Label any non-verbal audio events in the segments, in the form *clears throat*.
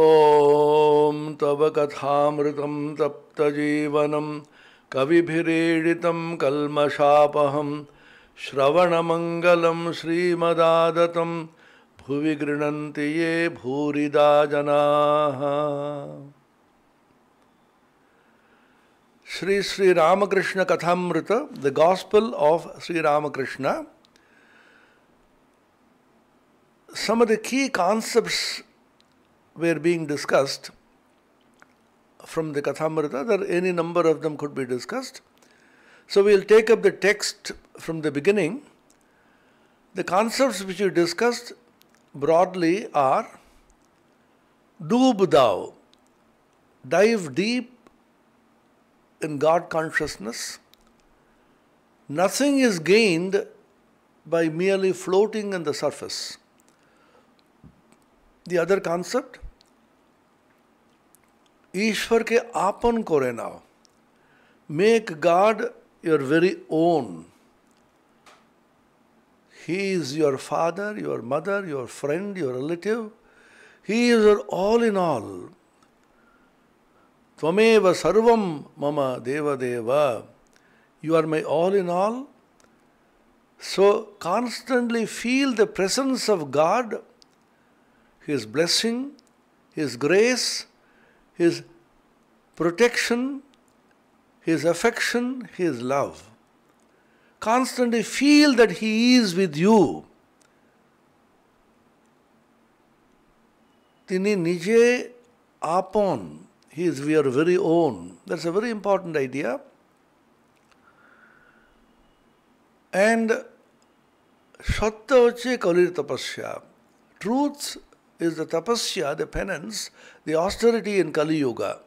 ॐ तव कथामृतं तप्तजीवनं कविभिरीडितं कल्मषापहं श्रवणमङ्गलं श्रीमदादतं भुवि गृह्णन्ति ये भूरिदा जनाः Shri Shri Ramakrishna Kathamrita the gospel of Shri Ramakrishna some of the key were being discussed from the Kathamrita. There any number of them could be discussed. So we'll take up the text from the beginning. The concepts which we discussed broadly are Doob Thou, dive deep in God consciousness. Nothing is gained by merely floating on the surface. The other concept, ईश्वर के आपन করে নাও make your very own he is your father your mother your friend your relative he is your all in all sarvam mama deva deva. you are my all in all so constantly feel the presence of god his blessing his grace his protection, his affection, his love. Constantly feel that he is with you. Tini nije apon. He is your very own. That's a very important idea. And Shatta Vache Kalir Tapasya. Truths is the tapasya, the penance, the austerity in Kali Yuga.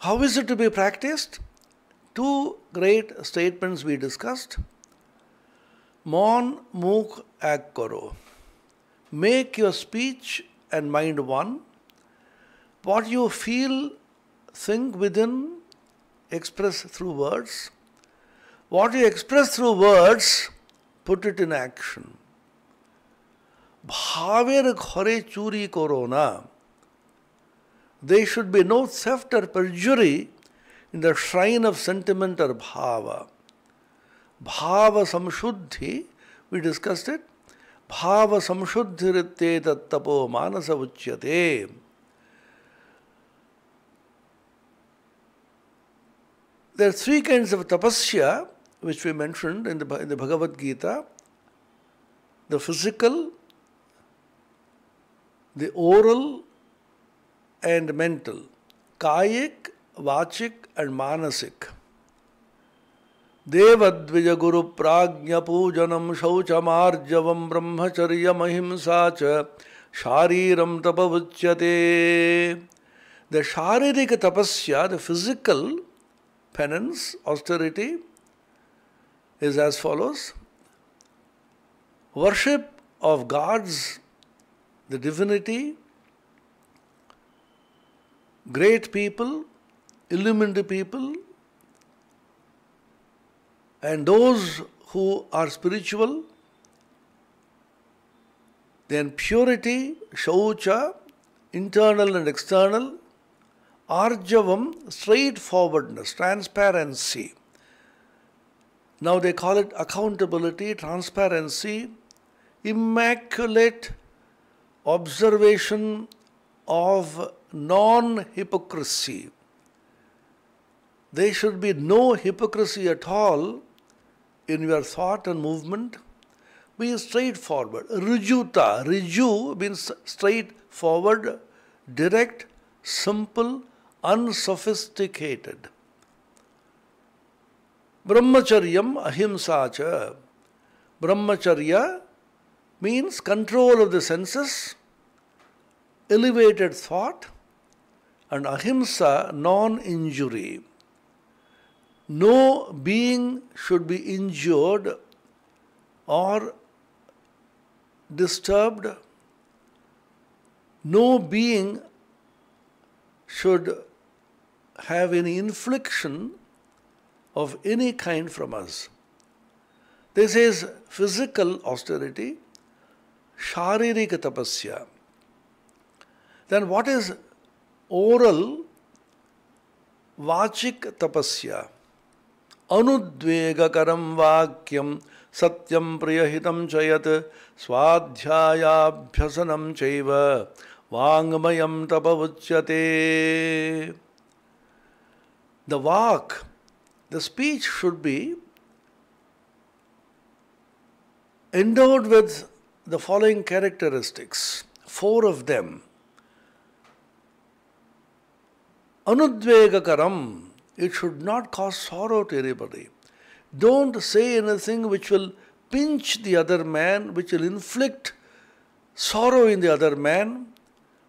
How is it to be practiced? Two great statements we discussed. Mon mukh ak karo. Make your speech and mind one. What you feel, think within, express through words. What you express through words, put it in action. भावेर घरे चूरी करो ना they should be no theft or perjury in the shrine of sentiment or भाव Bhava samshuddhi, we discussed it. Bhava samshuddhi ritte tattapo manasa uchyate. There are three kinds of tapasya, which we mentioned in the, in the Bhagavad Gita. The physical, the oral and mental, kayik, vachik, and manasik. Devadvija Guru Pragya puja Shaucham Arjavam Brahmacharya Mahimsacha Shariram Tapavuchyate. The Sharirika Tapasya, the physical penance, austerity, is as follows Worship of God's the divinity, great people, illumined people, and those who are spiritual, then purity, shaucha, internal and external, arjavam, straightforwardness, transparency. Now they call it accountability, transparency, immaculate observation of non hypocrisy. There should be no hypocrisy at all in your thought and movement. Be straightforward. Rijuta. Riju means straightforward, direct, simple, unsophisticated. Brahmacharyam ahimsa cha. Brahmacharya means control of the senses, elevated thought, and ahimsa, non injury. No being should be injured or disturbed. No being should have any infliction of any kind from us. This is physical austerity. Sharirika tapasya. Then what is oral वाचिक तपस्या अनुद्वेगकरं वाक्यं सत्यं प्रियहितं च यत् स्वाध्यायाभ्यसनं चैव वाङ्मयं तप उच्यते the vak the speech should be endowed with the following characteristics. Four of them. Anudvegakaram. It should not cause sorrow to anybody. Don't say anything which will pinch the other man, which will inflict sorrow in the other man,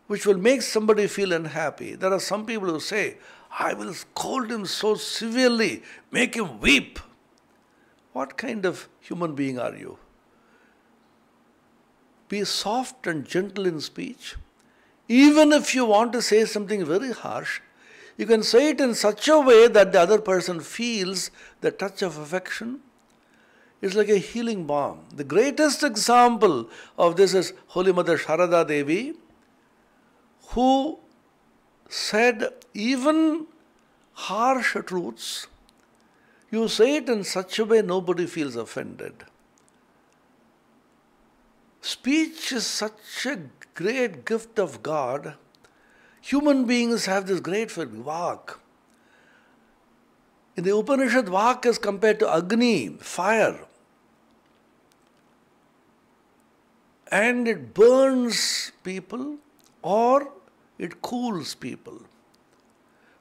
which will make somebody feel unhappy. There are some people who say, I will scold him so severely, make him weep. What kind of human being are you? Be soft and gentle in speech. Even if you want to say something very harsh, you can say it in such a way that the other person feels the touch of affection. It's like a healing balm. The greatest example of this is Holy Mother Sharada Devi, who said even harsh truths, you say it in such a way nobody feels offended. Speech is such a great gift of God. Human beings have this great vak. In the Upanishad, vak is compared to Agni, fire. And it burns people or it cools people.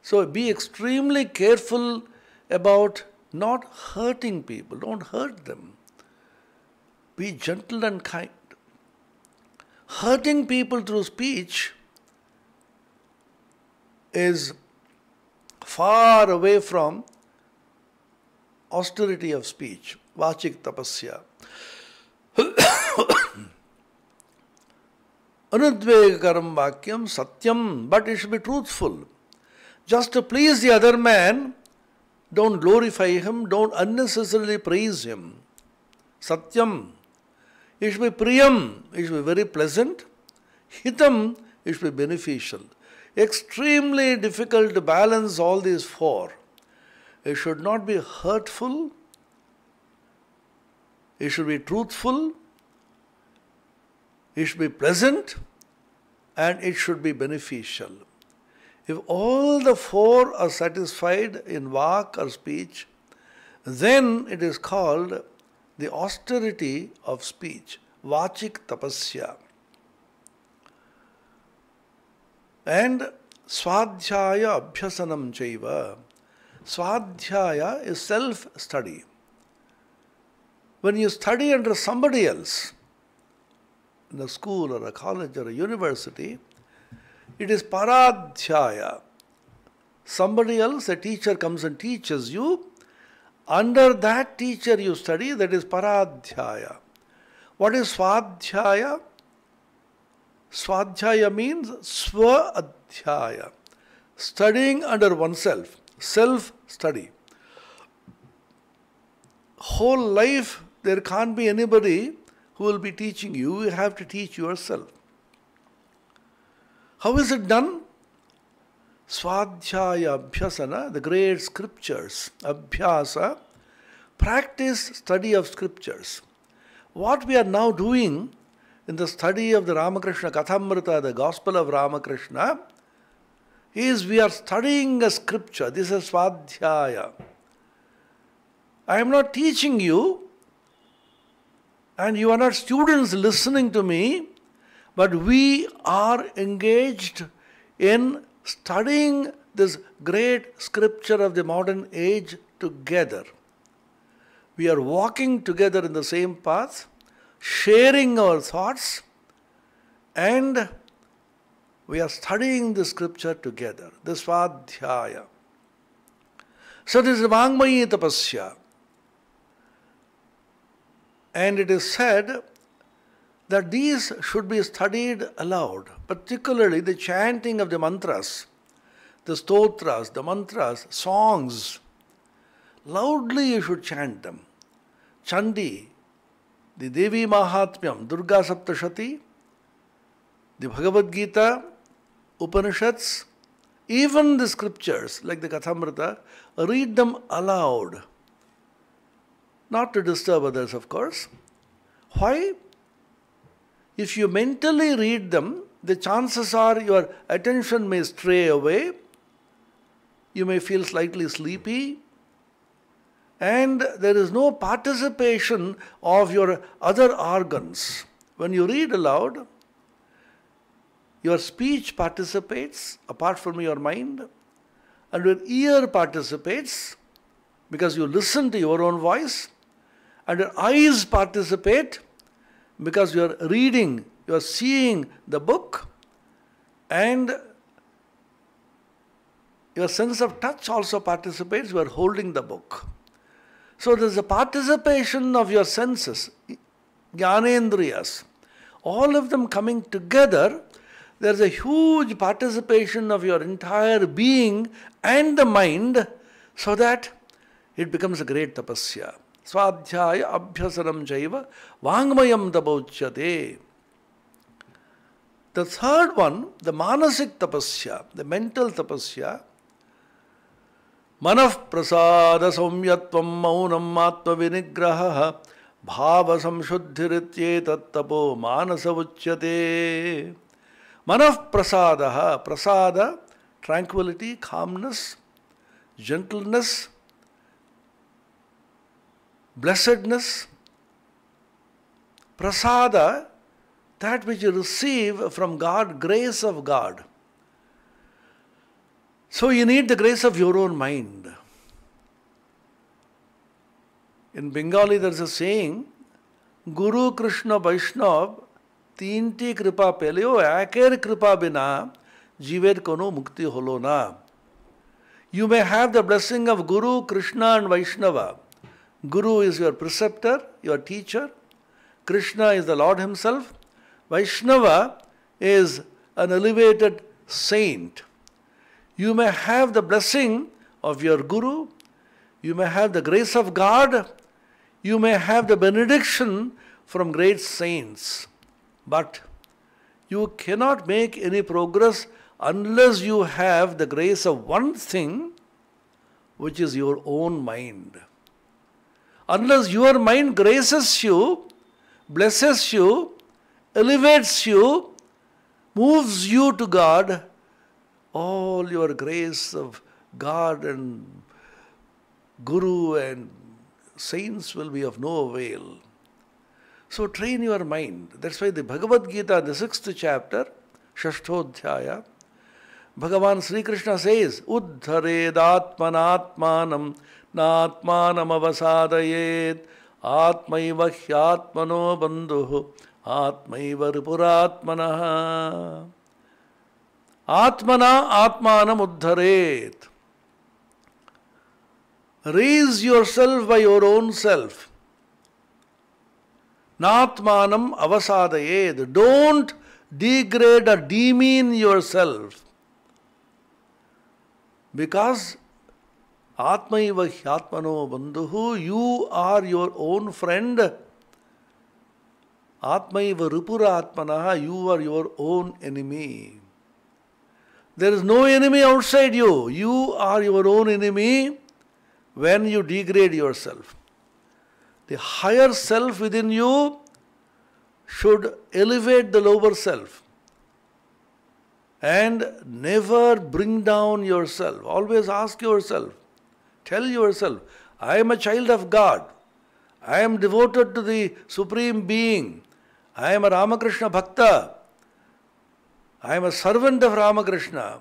So be extremely careful about not hurting people. Don't hurt them. Be gentle and kind hurting people through speech is far away from austerity of speech, vachik tapasya. *coughs* Anudvegakaram vakyam satyam, but it should be truthful. Just to please the other man, don't glorify him, don't unnecessarily praise him. Satyam, it should be priyam, it should be very pleasant. Hitam, it should be beneficial. Extremely difficult to balance all these four. It should not be hurtful. It should be truthful. It should be pleasant. And it should be beneficial. If all the four are satisfied in vak or speech, then it is called the austerity of speech, vachik tapasya. And swadhyaya abhyasanam chaiva. Swadhyaya is self study. When you study under somebody else, in a school or a college or a university, it is paradhyaya. Somebody else, a teacher comes and teaches you, under that teacher you study, that is Paradhyaya. What is Swadhyaya? Swadhyaya means Swadhyaya. Studying under oneself, self study. Whole life, there can't be anybody who will be teaching you. You have to teach yourself. How is it done? Swadhyaya Abhyasana, the great scriptures, Abhyasa, practice study of scriptures. What we are now doing in the study of the Ramakrishna Kathamrita, the Gospel of Ramakrishna, is we are studying a scripture. This is Swadhyaya. I am not teaching you, and you are not students listening to me, but we are engaged in studying this great scripture of the modern age together. We are walking together in the same path, sharing our thoughts, and we are studying the scripture together, This vadhyaya. So this is Vangmayi Tapasya. And it is said that these should be studied aloud particularly the chanting of the mantras, the stotras, the mantras, songs. Loudly you should chant them. Chandi, the Devi Mahatmyam, Durga Saptashati, the Bhagavad Gita, Upanishads, even the scriptures like the Kathamrita, read them aloud. Not to disturb others, of course. Why? If you mentally read them, the chances are your attention may stray away, you may feel slightly sleepy, and there is no participation of your other organs. When you read aloud, your speech participates apart from your mind, and your ear participates because you listen to your own voice, and your eyes participate because you are reading you are seeing the book and your sense of touch also participates. You are holding the book. So there's a participation of your senses, jnanendriyas. All of them coming together, there's a huge participation of your entire being and the mind so that it becomes a great tapasya. Swadhyaya abhyasaram jaiva vangmayam dabochyate. The third one, the manasik tapasya, the mental tapasya, मनः प्रसाद सौम्यत्वं मौनम् आत्मविनिग्रहः भावसंशुद्धिरित्येतत्तपो मानस उच्यते मनः प्रसादः प्रसाद ट्राङ्क्विलिटि काम्नेस् जेण्टल्नेस् ब्लेसेड्नेस् प्रसाद that which you receive from God, grace of God. So you need the grace of your own mind. In Bengali, there's a saying, Guru Krishna Vaishnav, তিনটি kripa পেলেও একের কৃপা বিনা জীবের কোনো মুক্তি হলো You may have the blessing of Guru, Krishna, and Vaishnava. Guru is your preceptor, your teacher. Krishna is the Lord Himself. Vaishnava is an elevated saint. You may have the blessing of your Guru, you may have the grace of God, you may have the benediction from great saints, but you cannot make any progress unless you have the grace of one thing, which is your own mind. Unless your mind graces you, blesses you, elevates you, moves you to God, all your grace of God and Guru and saints will be of no avail. So train your mind. That's why the Bhagavad Gita, the sixth chapter, Shashthodhyaya, Bhagavan Sri Krishna says, Uddharedatmanatmanam natmanam avasādayet atmaiva hyatmano bandhu आत्मरात्मन आत्मना आत्मा उद्धरेत raise your self by your own self नात्मा अवसादयेद don't degrade a demean your self because आत्म ह्यात्मनो बंधु you are your own friend Atmaiva Ripura Atmanaha, you are your own enemy. There is no enemy outside you. You are your own enemy when you degrade yourself. The higher self within you should elevate the lower self and never bring down yourself. Always ask yourself, tell yourself, I am a child of God. I am devoted to the Supreme Being. I am a Ramakrishna Bhakta. I am a servant of Ramakrishna.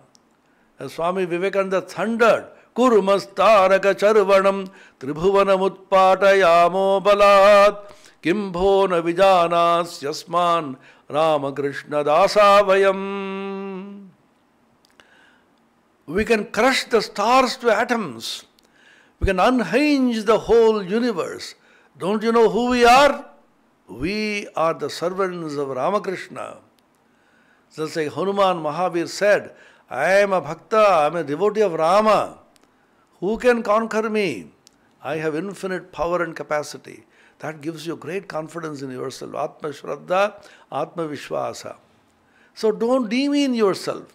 And Swami Vivekananda thundered, Kurumastaraka charvanam tribhuvanamutpatayamo balat kimbho na vijanas yasman Ramakrishna dasavayam. We can crush the stars to atoms. We can unhinge the whole universe. Don't you know who we are? We are the servants of Ramakrishna. Just like Hanuman Mahavir said, I am a bhakta, I am a devotee of Rama. Who can conquer me? I have infinite power and capacity. That gives you great confidence in yourself. Atma Shraddha, Atma Vishwasa. So don't demean yourself.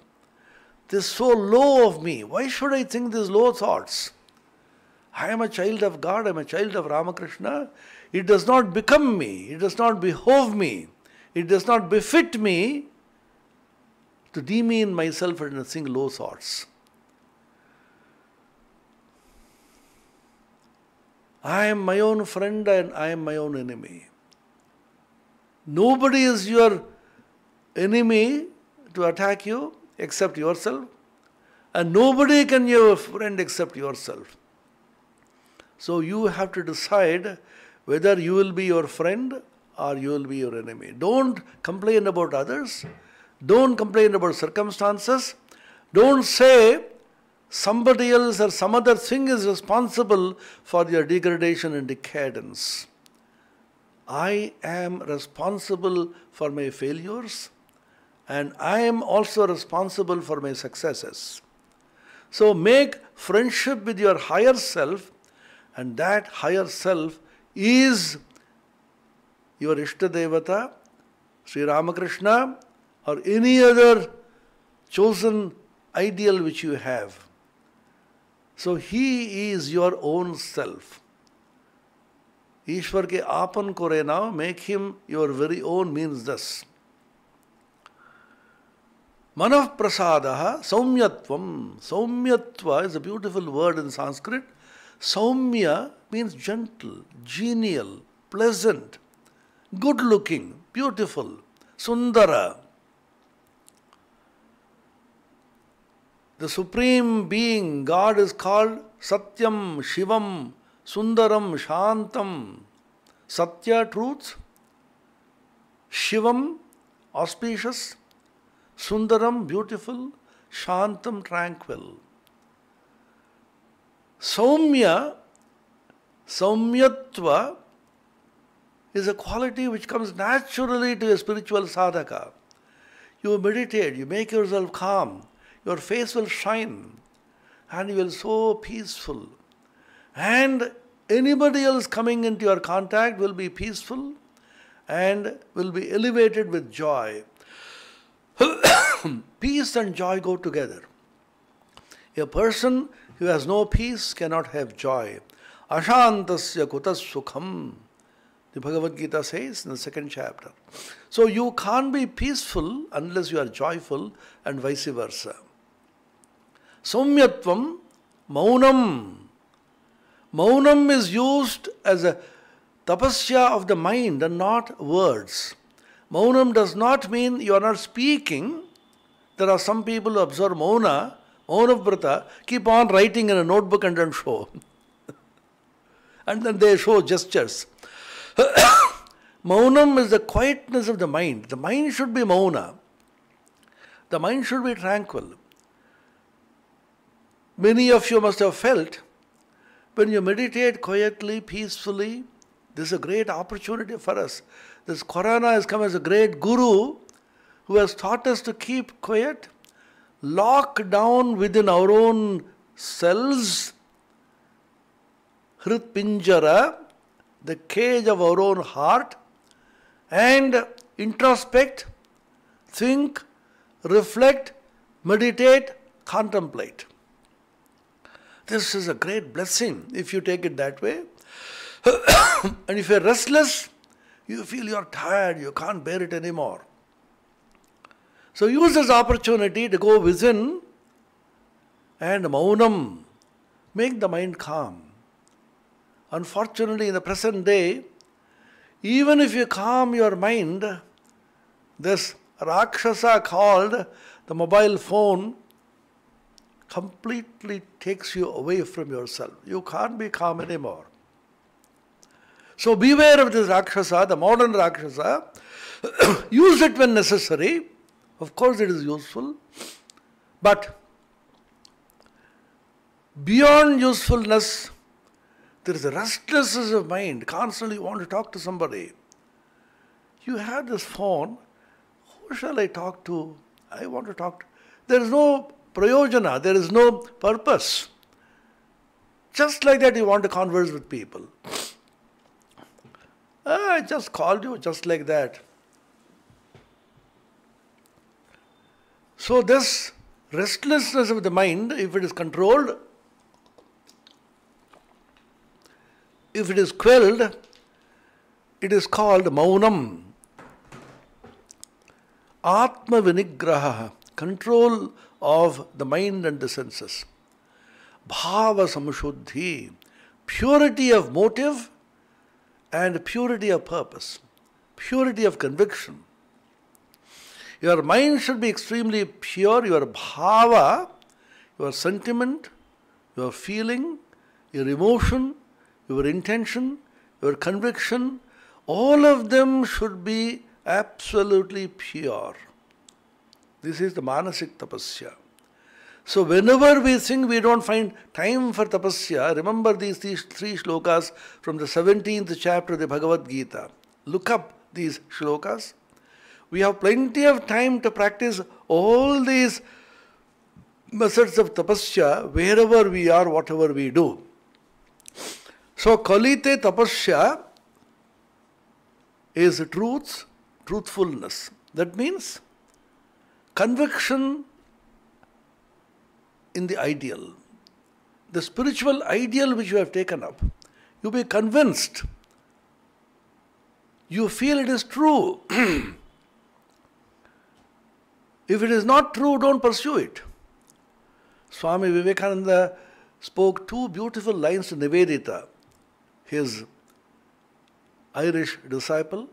This so low of me. Why should I think these low thoughts? I am a child of God, I am a child of Ramakrishna. It does not become me, it does not behove me, it does not befit me to demean myself and sing low sorts. I am my own friend and I am my own enemy. Nobody is your enemy to attack you except yourself, and nobody can be your friend except yourself. So you have to decide whether you will be your friend or you will be your enemy. Don't complain about others. Don't complain about circumstances. Don't say somebody else or some other thing is responsible for your degradation and decadence. I am responsible for my failures and I am also responsible for my successes. So make friendship with your higher self and that higher self is your Ishtadevata, Sri Ramakrishna, or any other chosen ideal which you have. So he is your own self. ईश्वर के आपन को रहना make him your very own means this मन प्रसाद सौम्यत्व सौम्यत्व is a beautiful word in Sanskrit Saumya means gentle, genial, pleasant, good looking, beautiful, Sundara. The Supreme Being, God is called Satyam, Shivam, Sundaram, Shantam. Satya, truth. Shivam, auspicious. Sundaram, beautiful. Shantam, tranquil. Saumya, Saumyatva is a quality which comes naturally to a spiritual sadhaka. You meditate, you make yourself calm, your face will shine, and you will so peaceful. And anybody else coming into your contact will be peaceful and will be elevated with joy. *coughs* Peace and joy go together. A person who has no peace cannot have joy. Ashantasya kutas sukham. The Bhagavad Gita says in the second chapter. So you can't be peaceful unless you are joyful and vice versa. Somyatvam maunam. Maunam is used as a tapasya of the mind and not words. Maunam does not mean you are not speaking. There are some people who observe mauna of Pratha keep on writing in a notebook and then show. *laughs* and then they show gestures. *coughs* Maunam is the quietness of the mind. The mind should be mauna. The mind should be tranquil. Many of you must have felt when you meditate quietly, peacefully, this is a great opportunity for us. This Korana has come as a great guru who has taught us to keep quiet, locked down within our own cells, Hrit Pinjara, the cage of our own heart, and introspect, think, reflect, meditate, contemplate. This is a great blessing if you take it that way. *coughs* and if you're restless, you feel you're tired, you can't bear it anymore. So use this opportunity to go within and maunam, make the mind calm. Unfortunately, in the present day, even if you calm your mind, this Rakshasa called the mobile phone completely takes you away from yourself. You can't be calm anymore. So beware of this Rakshasa, the modern Rakshasa. *coughs* Use it when necessary of course, it is useful, but beyond usefulness, there is a restlessness of mind. Constantly, you want to talk to somebody. You have this phone. Who shall I talk to? I want to talk. To. There is no prayojana. There is no purpose. Just like that, you want to converse with people. Ah, I just called you just like that. So this restlessness of the mind, if it is controlled, if it is quelled, it is called maunam. Atma vinigraha, control of the mind and the senses. Bhava samshuddhi, purity of motive and purity of purpose, purity of conviction. Your mind should be extremely pure. Your bhava, your sentiment, your feeling, your emotion, your intention, your conviction, all of them should be absolutely pure. This is the manasik tapasya. So whenever we think we don't find time for tapasya, remember these, these three shlokas from the 17th chapter of the Bhagavad Gita. Look up these shlokas we have plenty of time to practice all these methods of tapasya wherever we are, whatever we do. So, kalite tapasya is truth, truthfulness. That means conviction in the ideal, the spiritual ideal which you have taken up. You be convinced. You feel it is true. *clears throat* If it is not true, don't pursue it. Swami Vivekananda spoke two beautiful lines to Nivedita, his Irish disciple.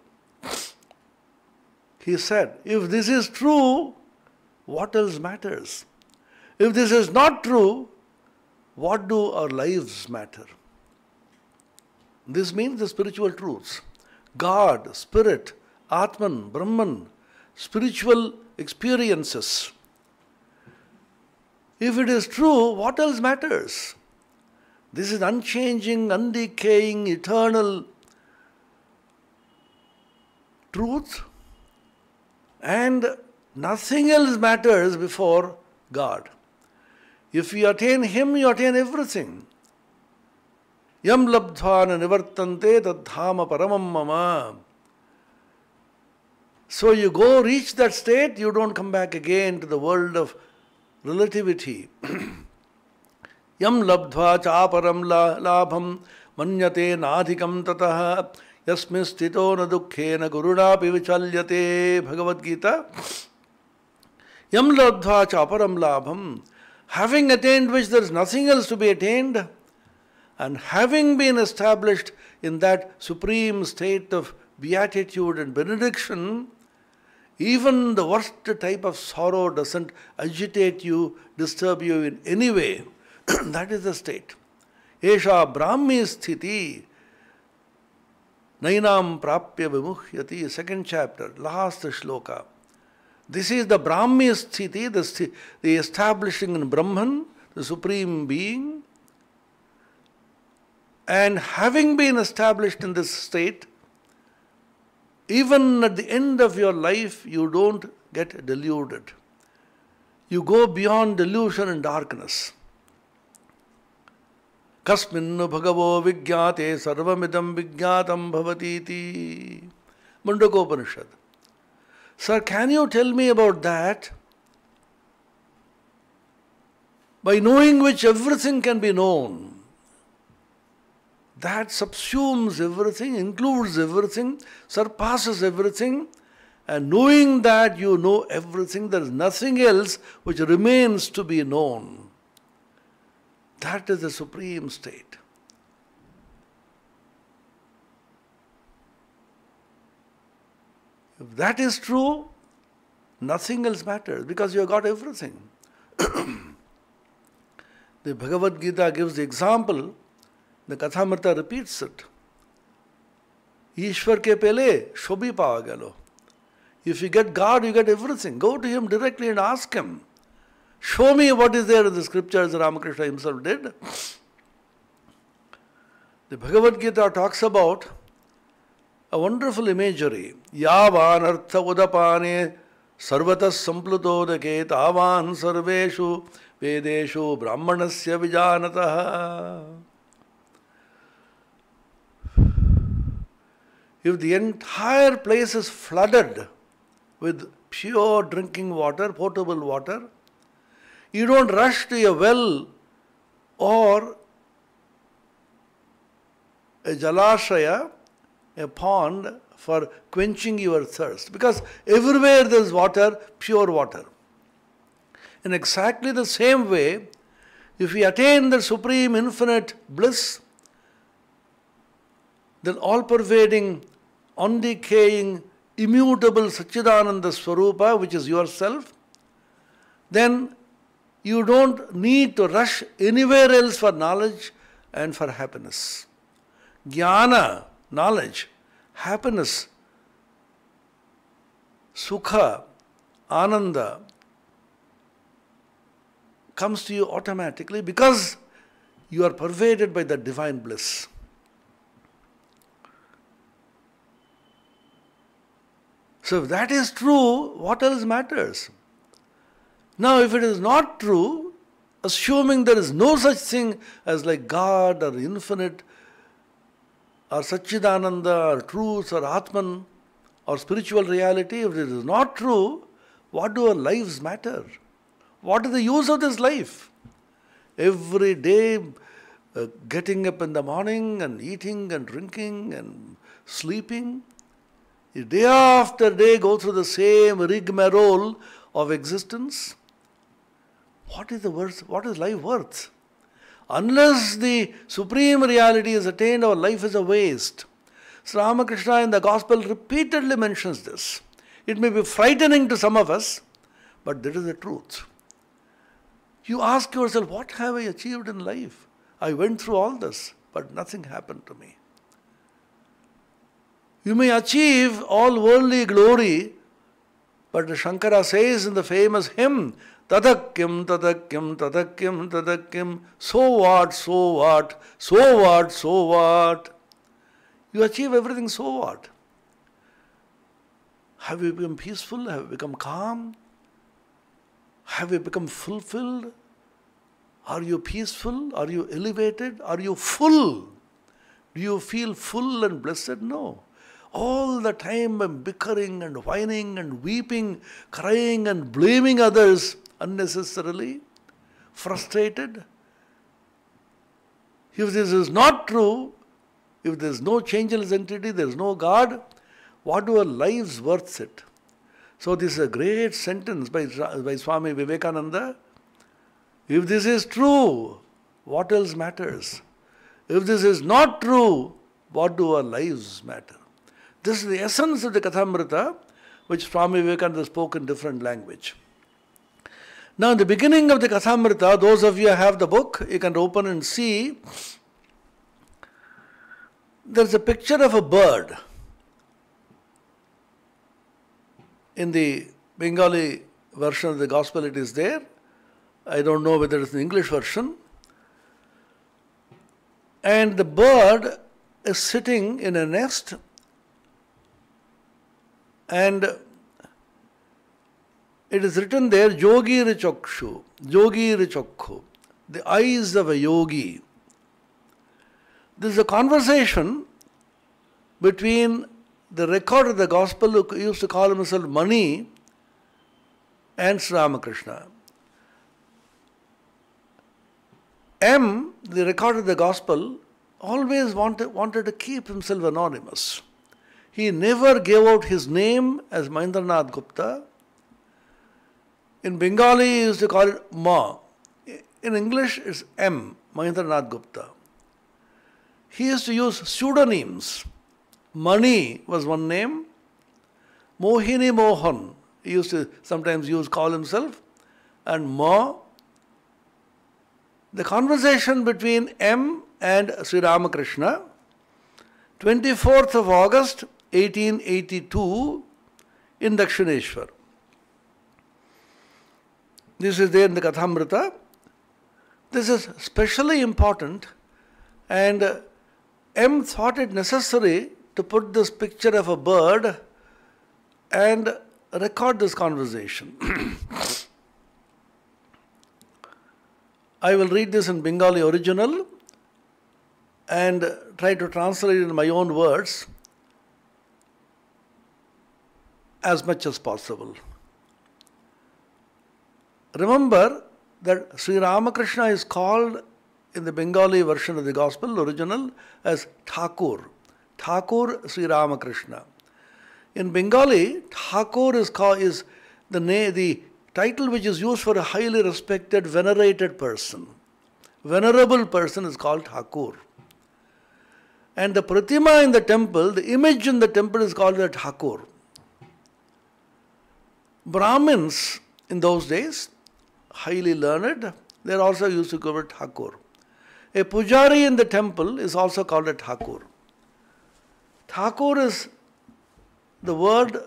He said, If this is true, what else matters? If this is not true, what do our lives matter? This means the spiritual truths God, Spirit, Atman, Brahman, spiritual experiences. If it is true, what else matters? This is unchanging, undecaying, eternal truth, and nothing else matters before God. If you attain Him, you attain everything. Yam labdhvana nivartante tadhama paramam mama. So you go reach that state, you don't come back again to the world of relativity. *clears throat* Yam यम लब्ध्वा चापरम लाभम मन्यते नाधिकम ततः यस्मिन् स्थितो piva दुःखेन Bhagavad Gita. Yam Yama cha चापरम labham, having attained which there is nothing else to be attained and having been established in that supreme state of beatitude and benediction even the worst type of sorrow doesn't agitate you, disturb you in any way. *clears throat* that is the state. Esha Brahmi Sthiti Nainam Prapya Vimuhyati, second chapter, last shloka. This is the Brahmi Sthiti, the, sthiti, the establishing in Brahman, the Supreme Being. And having been established in this state, even at the end of your life, you don't get deluded. You go beyond delusion and darkness. कस्मिन् भगवो विज्ञाते सर्वमिदं विज्ञातं भवतीति Mundakopanishad. Sir, can you tell me about that? By knowing which everything can be known that subsumes everything, includes everything, surpasses everything. And knowing that you know everything, there is nothing else which remains to be known. That is the supreme state. If that is true, nothing else matters because you have got everything. *coughs* the Bhagavad Gita gives the example the Kathamrita repeats it ईश्वर के पहले शोभी पावा गलो if you get God you get everything go to him directly and ask him show me what is there in the scriptures Ramakrishna himself did the Bhagavad Gita talks about a wonderful imagery यावान अर्थ उदपाने सर्वत संप्लुतोदके तावान सर्वेशु वेदेशु ब्राह्मणस्य विजानतः If the entire place is flooded with pure drinking water, potable water, you don't rush to a well or a jalashaya, a pond for quenching your thirst. Because everywhere there is water, pure water. In exactly the same way, if we attain the supreme infinite bliss, then all pervading undecaying, immutable Satchidananda Swarupa, which is yourself, then you don't need to rush anywhere else for knowledge and for happiness. Jnana, knowledge, happiness, sukha, ananda, comes to you automatically because you are pervaded by the divine bliss. So if that is true, what else matters? Now, if it is not true, assuming there is no such thing as like God or infinite or Satchidananda or truth or Atman or spiritual reality, if it is not true, what do our lives matter? What is the use of this life? Every day, uh, getting up in the morning and eating and drinking and sleeping, day after day go through the same rigmarole of existence. What is the worth? What is life worth? Unless the supreme reality is attained, our life is a waste. Sri Ramakrishna in the Gospel repeatedly mentions this. It may be frightening to some of us, but that is the truth. You ask yourself, what have I achieved in life? I went through all this, but nothing happened to me. You may achieve all worldly glory, but Shankara says in the famous hymn, Tadakyam, kim tadakyam, kim." so what, so what, so what, so what. You achieve everything, so what? Have you become peaceful? Have you become calm? Have you become fulfilled? Are you peaceful? Are you elevated? Are you full? Do you feel full and blessed? No all the time I'm bickering and whining and weeping, crying and blaming others unnecessarily, frustrated. If this is not true, if there is no changeless entity, there is no God, what do our lives worth it? So this is a great sentence by, by Swami Vivekananda. If this is true, what else matters? If this is not true, what do our lives matter? This is the essence of the Kathamrita, which Swami Vivekananda spoke in different language. Now, in the beginning of the Kathamrita, those of you have the book, you can open and see. There's a picture of a bird in the Bengali version of the Gospel, it is there. I don't know whether it's an English version. And the bird is sitting in a nest and it is written there, Yogi Richokshu, Yogi Richokhu, the eyes of a yogi. This is a conversation between the record of the gospel who used to call himself Mani and Sri Ramakrishna. M, the record of the gospel, always wanted, wanted to keep himself anonymous. He never gave out his name as Mahendranath Gupta. In Bengali, he used to call it Ma. In English, it's M, Mahendranath Gupta. He used to use pseudonyms. Mani was one name. Mohini Mohan, he used to sometimes use call himself. And Ma. The conversation between M and Sri Ramakrishna, 24th of August 1882 in Dakshineshwar. This is there in the Kathamrita. This is specially important and M thought it necessary to put this picture of a bird and record this conversation. *coughs* I will read this in Bengali original and try to translate it in my own words. as much as possible. Remember that Sri Ramakrishna is called in the Bengali version of the Gospel, original, as Thakur. Thakur Sri Ramakrishna. In Bengali, Thakur is, called, is the, the title which is used for a highly respected, venerated person. Venerable person is called Thakur. And the Pratima in the temple, the image in the temple is called the Thakur. Brahmins in those days, highly learned, they are also used to call it Thakur. A pujari in the temple is also called a Thakur. Thakur is the word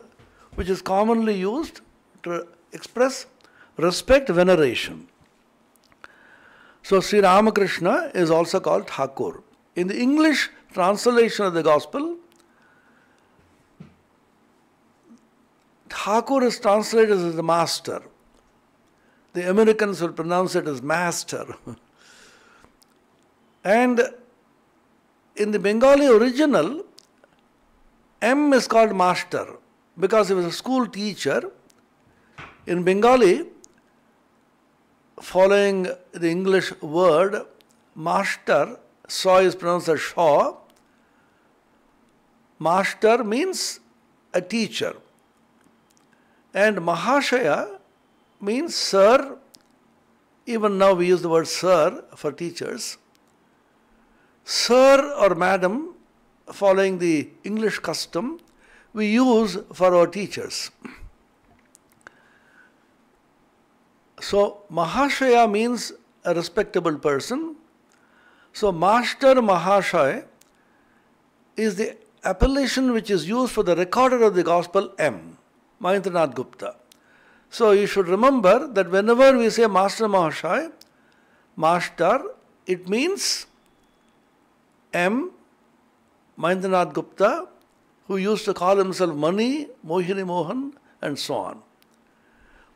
which is commonly used to express respect, veneration. So Sri Ramakrishna is also called Thakur. In the English translation of the Gospel, Thakur is translated as the master. The Americans will pronounce it as master. *laughs* and in the Bengali original, M is called master because he was a school teacher. In Bengali, following the English word, master, so is pronounced as shaw. Master means a teacher. And Mahashaya means sir, even now we use the word sir for teachers. Sir or madam, following the English custom, we use for our teachers. So, Mahashaya means a respectable person. So, Master Mahashaya is the appellation which is used for the recorder of the Gospel M. Mahendranath Gupta. So you should remember that whenever we say Master Mahashaya, Master, it means M. Mahendranath Gupta, who used to call himself Mani, Mohini Mohan, and so on.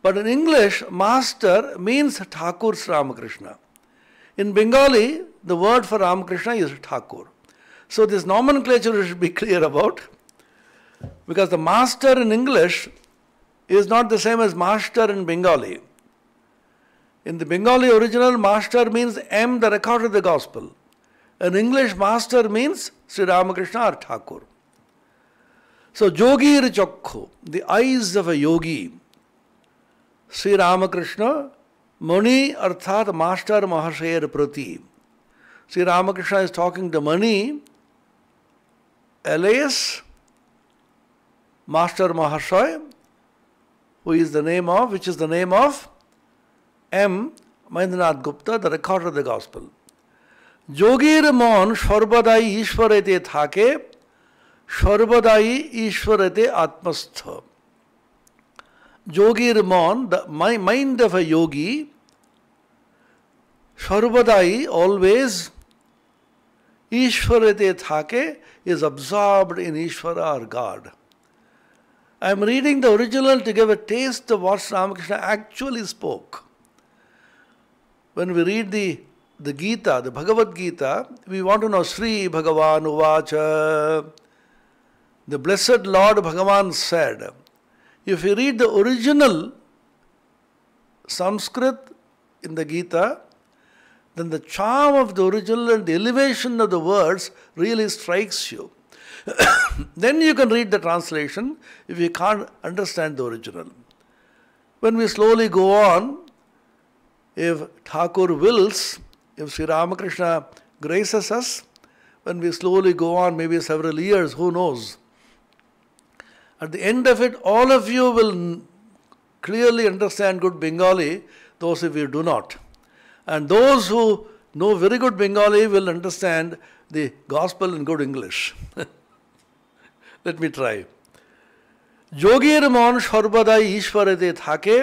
But in English, Master means Thakur Ramakrishna. In Bengali, the word for Ramakrishna is Thakur. So this nomenclature should be *laughs* clear about. Because the master in English is not the same as master in Bengali. In the Bengali original, master means M, the record of the gospel. In English, master means Sri Ramakrishna or Thakur. So, Jogir Chakku, the eyes of a yogi, Sri Ramakrishna, Mani Arthat Master Mahasher Prati. Sri Ramakrishna is talking to Mani, alias Master Mahashoy, who is the name of, which is the name of M. Mahindranath Gupta, the recorder of the Gospel. Jogir mon sarvadai ishwarete thake, sarvadai ishwarete atmastha. Jogir mon, the mind of a yogi, sarvadai always ishwarete thake is absorbed in Ishvara or God. I am reading the original to give a taste of what Ramakrishna actually spoke. When we read the, the Gita, the Bhagavad Gita, we want to know Sri Bhagavan Uvacha. The blessed Lord Bhagavan said, if you read the original Sanskrit in the Gita, then the charm of the original and the elevation of the words really strikes you. *coughs* then you can read the translation if you can't understand the original. When we slowly go on, if Thakur wills, if Sri Ramakrishna graces us, when we slowly go on, maybe several years, who knows? At the end of it, all of you will clearly understand good Bengali, those of you do not. And those who know very good Bengali will understand the gospel in good English. *laughs* Let me try যোগীর মন সর্বদাই ঈশ্বরেতে থাকে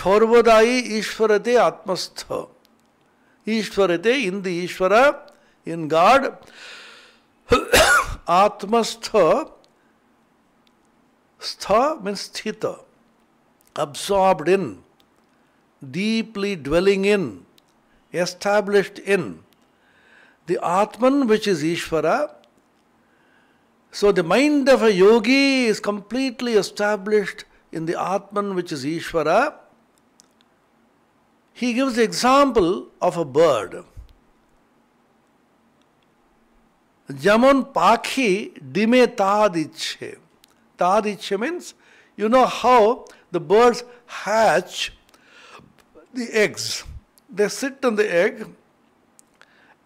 সর্বদাই ঈশ্বরেতে আত্মস্থ ঈশ্বরেতে in the ঈশ্বরা in God আত্মস্থ স্থ means স্থিত absorbed in, deeply dwelling in, established in. The Atman, which is Ishvara, so the mind of a yogi is completely established in the Atman, which is Ishvara. He gives the example of a bird. Jamon pakhi ডিমে তা দিচ্ছে means you know how the birds hatch the eggs. They sit on the egg,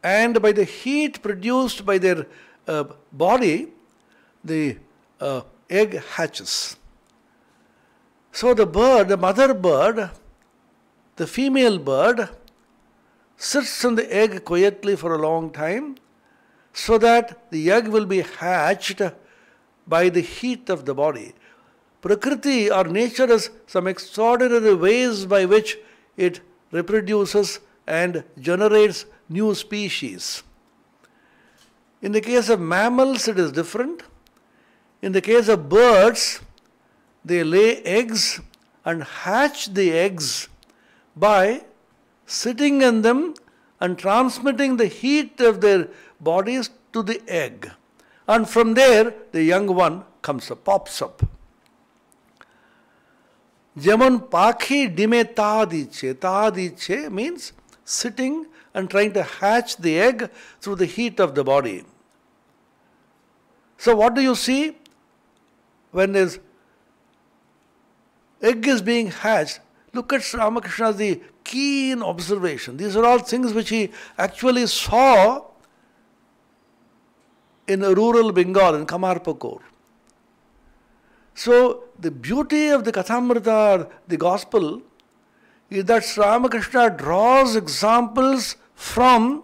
and by the heat produced by their uh, body, the uh, egg hatches. So the bird, the mother bird, the female bird, sits on the egg quietly for a long time so that the egg will be hatched by the heat of the body. Prakriti or nature has some extraordinary ways by which it reproduces and generates new species. In the case of mammals, it is different. In the case of birds, they lay eggs and hatch the eggs by sitting in them and transmitting the heat of their bodies to the egg. And from there, the young one comes up, pops up. Jaman pakhi dime tadiche. Tadiche means sitting and trying to hatch the egg through the heat of the body. So what do you see? when his egg is being hatched, look at Ramakrishna's the keen observation. These are all things which he actually saw in rural Bengal, in Kamarpakor. So the beauty of the Kathamrita, the gospel, is that Ramakrishna draws examples from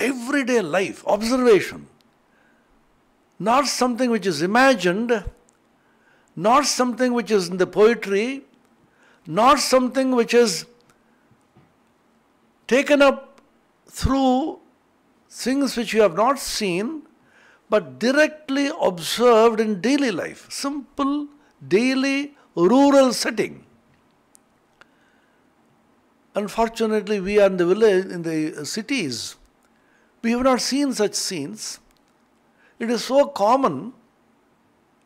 everyday life, observation not something which is imagined, not something which is in the poetry, not something which is taken up through things which you have not seen, but directly observed in daily life. Simple, daily, rural setting. Unfortunately, we are in the village, in the cities. We have not seen such scenes. It is so common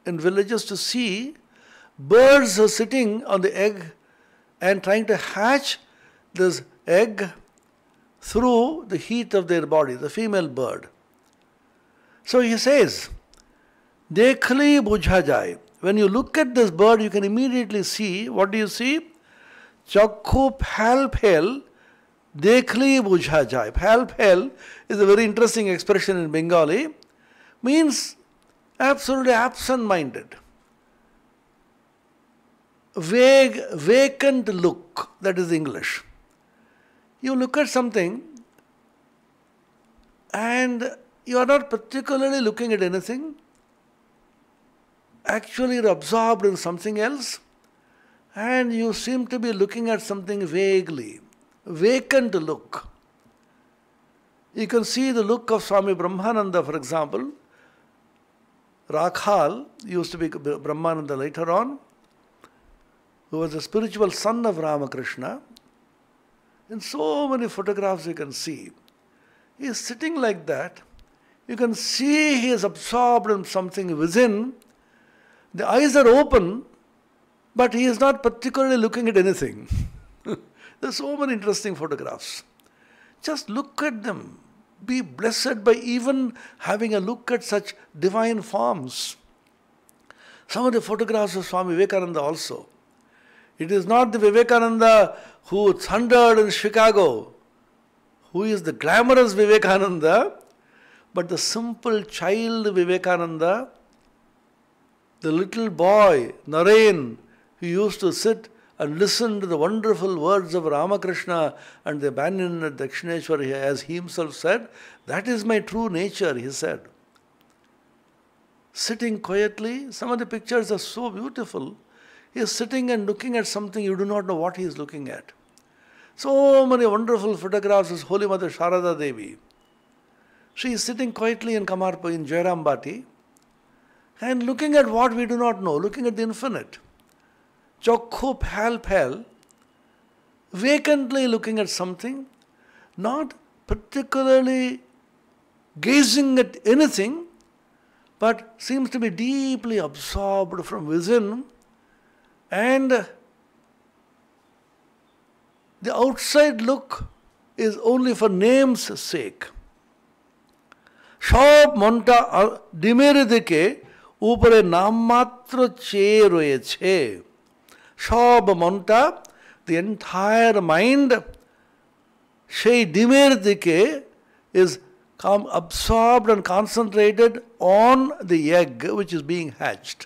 in villages to see birds sitting on the egg and trying to hatch this egg through the heat of their body, the female bird. So he says, Dekhli bujha jai. When you look at this bird, you can immediately see, what do you see? Chakku phal phel, dekhli bujha jai. Phal phel is a very interesting expression in Bengali means absolutely absent minded. Vague, vacant look, that is English. You look at something and you are not particularly looking at anything. Actually, you're absorbed in something else and you seem to be looking at something vaguely. Vacant look. You can see the look of Swami Brahmananda, for example Rakhal used to be Brahmananda later on, who was the spiritual son of Ramakrishna. In so many photographs you can see, he is sitting like that. You can see he is absorbed in something within. The eyes are open, but he is not particularly looking at anything. *laughs* There are so many interesting photographs. Just look at them be blessed by even having a look at such divine forms. Some of the photographs of Swami Vivekananda also. It is not the Vivekananda who thundered in Chicago, who is the glamorous Vivekananda, but the simple child Vivekananda, the little boy, Narain, who used to sit and listen to the wonderful words of Ramakrishna and the Banyan at Dakshineshwar, as he himself said, that is my true nature, he said. Sitting quietly, some of the pictures are so beautiful. He is sitting and looking at something you do not know what he is looking at. So many wonderful photographs of Holy Mother Sharada Devi. She is sitting quietly in Kamarpa in Jairambati and looking at what we do not know, looking at the infinite. Chokho pal pal, vacantly looking at something, not particularly gazing at anything, but seems to be deeply absorbed from within, and the outside look is only for name's sake. সব মনটা ডিমের দিকে উপরে নামমাত্র চেয়ে রয়েছে সব মনটা দি এন্টায়ার মাইন্ড সেই ডিমের দিকে is calm absorbed and concentrated on the egg which is being hatched.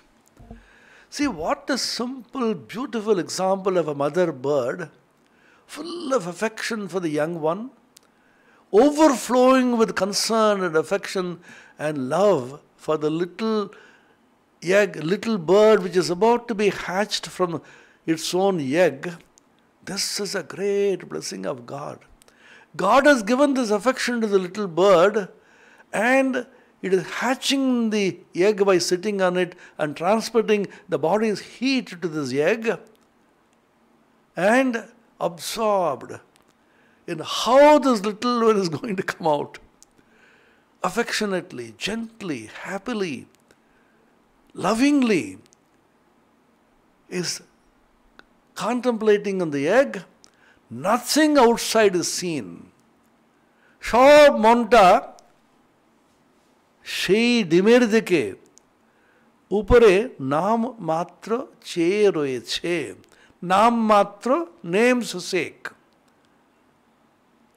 See what a simple, beautiful example of a mother bird, full of affection for the young one, overflowing with concern and affection and love for the little egg, little bird which is about to be hatched from its own egg. This is a great blessing of God. God has given this affection to the little bird and it is hatching the egg by sitting on it and transporting the body's heat to this egg and absorbed in how this little one is *laughs* going to come out. Affectionately, gently, happily, lovingly is contemplating on the egg, nothing outside is seen. সব মনটা সেই ডিমের দিকে উপরে নাম মাত্র চেয়ে রয়েছে নাম মাত্র নেমস সেক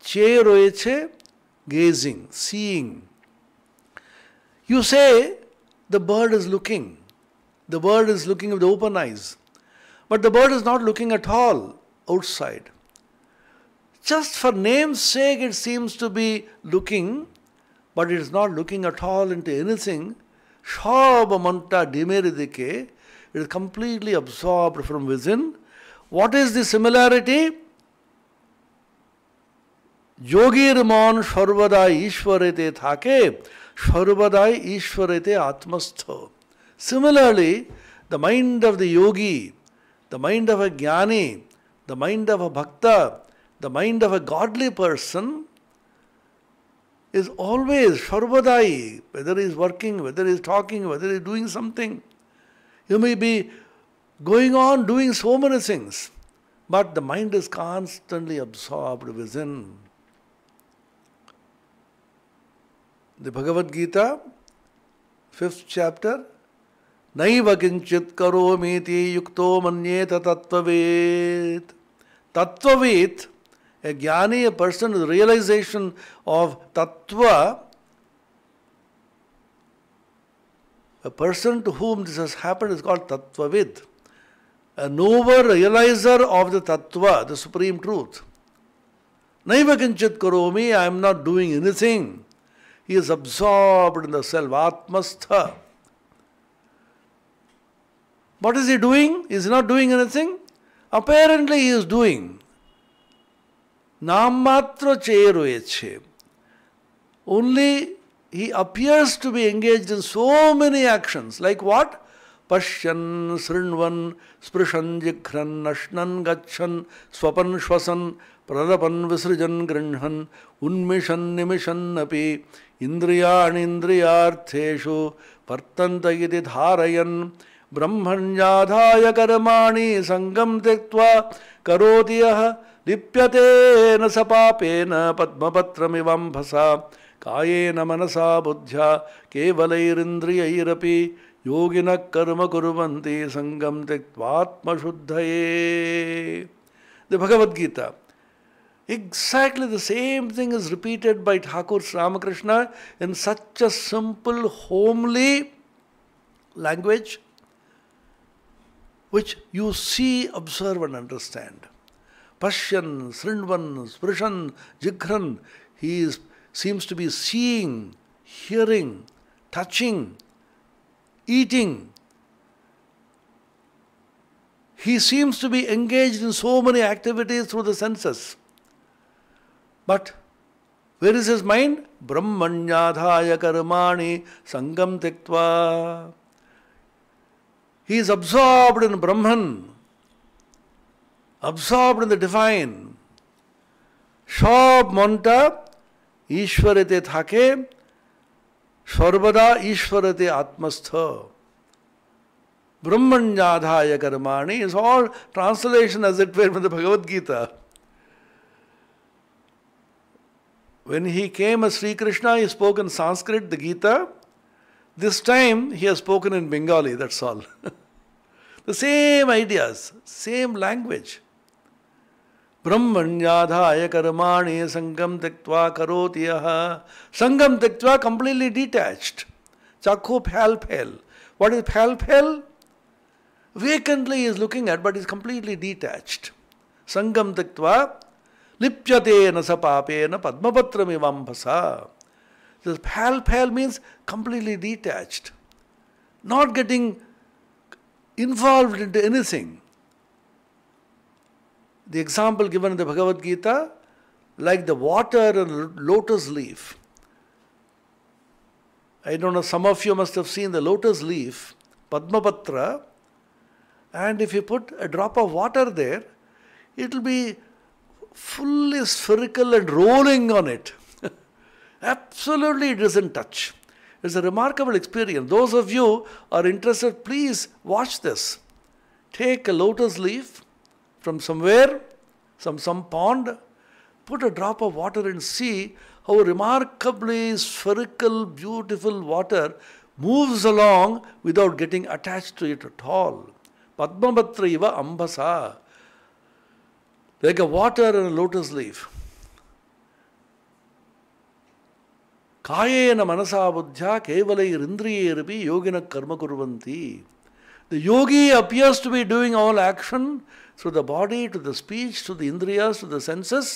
চেয়ে রয়েছে gazing seeing you see the bird is looking the bird is looking with open eyes But the bird is not looking at all outside. Just for name's sake, it seems to be looking, but it is not looking at all into anything. Shabamanta dimeridike, it is completely absorbed from within. What is the similarity? যোগীর মন সর্বদাই ঈশ্বরেতে থাকে সর্বদাই ঈশ্বরেতে আত্মস্থ similarly the mind of yogi the mind of a jnani, the mind of a bhakta, the mind of a godly person is always sarvadai, whether he is working, whether he is talking, whether he is doing something. You may be going on doing so many things, but the mind is constantly absorbed within. The Bhagavad Gita, fifth chapter, नैव किंचित करो मीति युक्तो मन्येत तत्ववेत तत्ववेत ए ज्ञानी a person realisation of tattva a person to whom this has happened is called तत्ववेत a knower realiser of the tattva the supreme truth नैव किंचित करो मी I am not doing anything he is absorbed in the self आत्मस्थ What is he doing? Is he not doing anything? Apparently he is doing. Nammatra cheyeroyeche. Only he appears to be engaged in so many actions. Like what? Pashyan, Srinvan, Sprishan, Jikran, Nashnan, Gachan, Swapan, Shwasan, Pradapan, Visrijan, Grinhan, Unmishan, Nimishan, Api, Indriyan, Indriyartheshu, Partanta, Yidit, Harayan, ब्रह्मण्याधाय कर्मा संगम त्यक्वा करोति यीप्यते न स पापेन पद्मत्रसा कायेन मनसा बुद्ध्या कवलैरिंद्रियरपी योगिन कर्म कुरी संगम त्यक्वात्मशुद्ध Bhagavad Gita Exactly the same thing is repeated by Thakur Ramakrishna in such a simple, homely language. which you see, observe, and understand. Pashyan, Srinvan, Sprishan, Jigran, he is, seems to be seeing, hearing, touching, eating. He seems to be engaged in so many activities through the senses. But where is his mind? Brahmanyadhaya karmani sangam tiktva. He is absorbed in Brahman, absorbed in the divine. সব মনটা ঈশ্বরেতে থাকে সর্বদা ঈশ্বরেতে আত্মস্থ ব্রহ্মণ্যাধায় কর্মাণি is all translation as it were from the Bhagavad Gita. When he came as Sri Krishna, he spoke in Sanskrit, the Gita, this time he has spoken in Bengali, that's all. *laughs* the same ideas, same language. Brahmanyadhaya karmani sangam tektva karoti yaha. Sangam tektva completely detached. Chakho phal What is phalphal? Vacantly he is looking at but is completely detached. Sangam tektva lipyate na sapapena padmapatramivambhasa. The pal pal means completely detached, not getting involved into anything. The example given in the Bhagavad Gita, like the water and lotus leaf. I don't know, some of you must have seen the lotus leaf, Padmapatra, and if you put a drop of water there, it will be fully spherical and rolling on it. Absolutely, it doesn't touch. It's a remarkable experience. Those of you are interested, please watch this. Take a lotus leaf from somewhere, some, some pond, put a drop of water and see how remarkably spherical, beautiful water moves along without getting attached to it at all. Padmamatraiva ambasa. Like a water and a lotus leaf. कायेन मनसा बुद्धिया केवल इंद्रियरपि योगि कर्म कुरुवंती the yogi appears to be doing all action through the body to the speech to the indriya to the senses